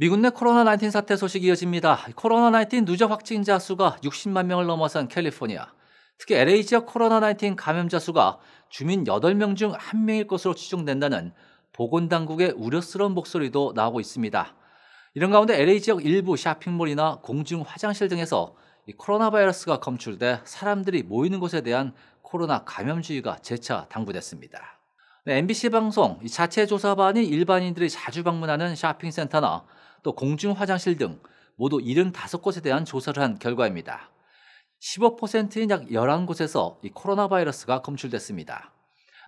미국 내 코로나19 사태 소식이 이어집니다. 코로나19 누적 확진자 수가 60만 명을 넘어선 캘리포니아. 특히 LA 지역 코로나19 감염자 수가 주민 8명 중 1명일 것으로 추정된다는 보건당국의 우려스러운 목소리도 나오고 있습니다. 이런 가운데 LA 지역 일부 쇼핑몰이나 공중 화장실 등에서 이 코로나 바이러스가 검출돼 사람들이 모이는 곳에 대한 코로나 감염주의가 재차 당부됐습니다. MBC 네, 방송 자체 조사반이 일반인들이 자주 방문하는 쇼핑센터나 또 공중 화장실 등 모두 75곳에 대한 조사를 한 결과입니다. 15%인 약 11곳에서 이 코로나 바이러스가 검출됐습니다.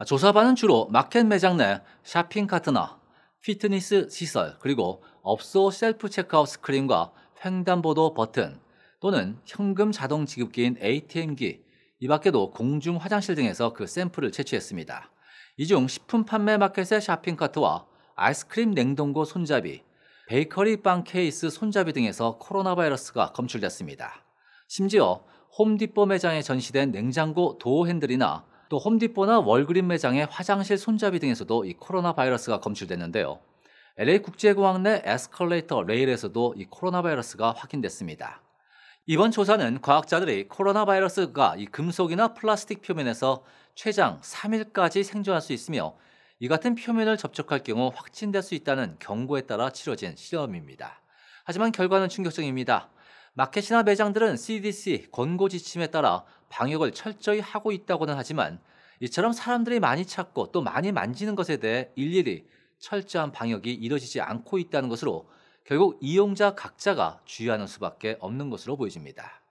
조사반은 주로 마켓 매장 내 쇼핑 카트나 피트니스 시설 그리고 업소 셀프 체크아웃 스크린과 횡단보도 버튼 또는 현금 자동 지급기인 ATM기 이 밖에도 공중 화장실 등에서 그 샘플을 채취했습니다. 이중 식품 판매 마켓의 샤핑카트와 아이스크림 냉동고 손잡이, 베이커리 빵 케이스 손잡이 등에서 코로나 바이러스가 검출됐습니다. 심지어 홈디포 매장에 전시된 냉장고 도어 핸들이나 또 홈디포나 월그린 매장의 화장실 손잡이 등에서도 이 코로나 바이러스가 검출됐는데요. LA 국제공항 내 에스컬레이터 레일에서도 이 코로나 바이러스가 확인됐습니다. 이번 조사는 과학자들이 코로나 바이러스가 이 금속이나 플라스틱 표면에서 최장 3일까지 생존할 수 있으며 이 같은 표면을 접촉할 경우 확진될 수 있다는 경고에 따라 치러진 실험입니다. 하지만 결과는 충격적입니다. 마켓이나 매장들은 CDC 권고 지침에 따라 방역을 철저히 하고 있다고는 하지만 이처럼 사람들이 많이 찾고 또 많이 만지는 것에 대해 일일이 철저한 방역이 이루어지지 않고 있다는 것으로 결국 이용자 각자가 주의하는 수밖에 없는 것으로 보여집니다.